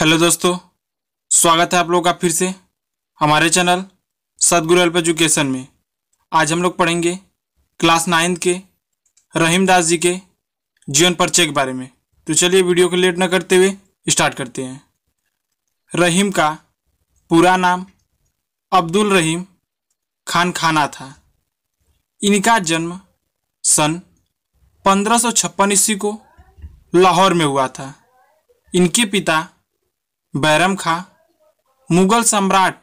hello दोस्तों स्वागत है आप लोगों का फिर से हमारे चैनल सदगुरु हेल्प एजुकेशन में आज हम लोग पढ़ेंगे क्लास नाइन्थ के रहीम दास जी के जीवन परिचय के बारे में तो चलिए वीडियो को लेट न करते हुए स्टार्ट करते हैं रहीम का पूरा नाम अब्दुल रहीम खान खाना था इनका जन्म सन 1556 ईस्वी को लाहौर में हुआ था इनके पिता बैरम खां मुगल सम्राट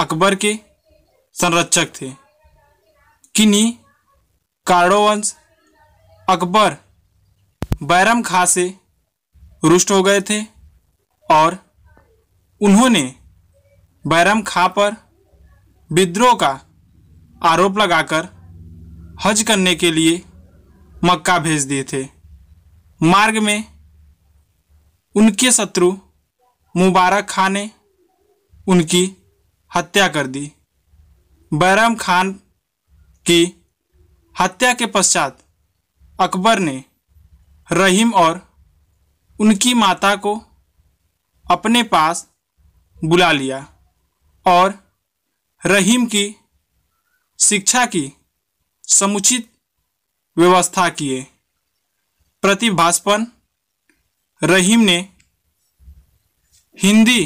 अकबर के संरक्षक थे किन्हीं कार्डोवंश अकबर बैरम खां से रुष्ट हो गए थे और उन्होंने बैरम खां पर विद्रोह का आरोप लगाकर हज करने के लिए मक्का भेज दिए थे मार्ग में उनके शत्रु मुबारक खान ने उनकी हत्या कर दी बैरम खान की हत्या के पश्चात अकबर ने रहीम और उनकी माता को अपने पास बुला लिया और रहीम की शिक्षा की समुचित व्यवस्था किए प्रतिभाषपन रहीम ने हिंदी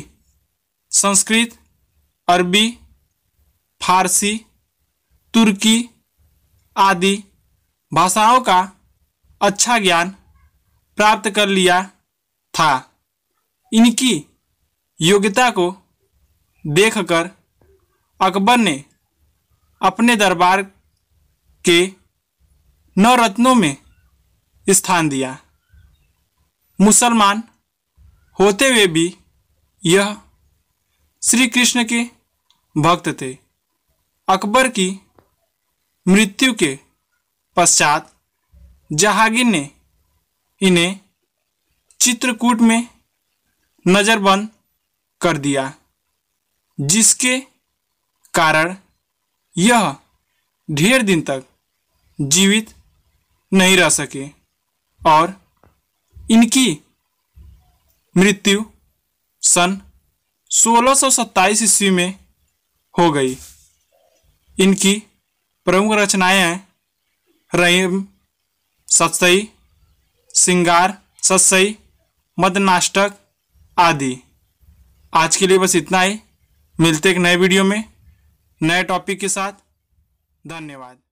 संस्कृत अरबी फारसी तुर्की आदि भाषाओं का अच्छा ज्ञान प्राप्त कर लिया था इनकी योग्यता को देखकर अकबर ने अपने दरबार के नवरत्नों में स्थान दिया मुसलमान होते हुए भी यह श्री कृष्ण के भक्त थे अकबर की मृत्यु के पश्चात जहांगीर ने इन्हें चित्रकूट में नज़रबंद कर दिया जिसके कारण यह ढेर दिन तक जीवित नहीं रह सके और इनकी मृत्यु सन सोलह ईस्वी में हो गई इनकी प्रमुख रचनाएं हैं रहीम सत्सई सिंगार सत्सई मदनाष्टक आदि आज के लिए बस इतना ही मिलते एक नए वीडियो में नए टॉपिक के साथ धन्यवाद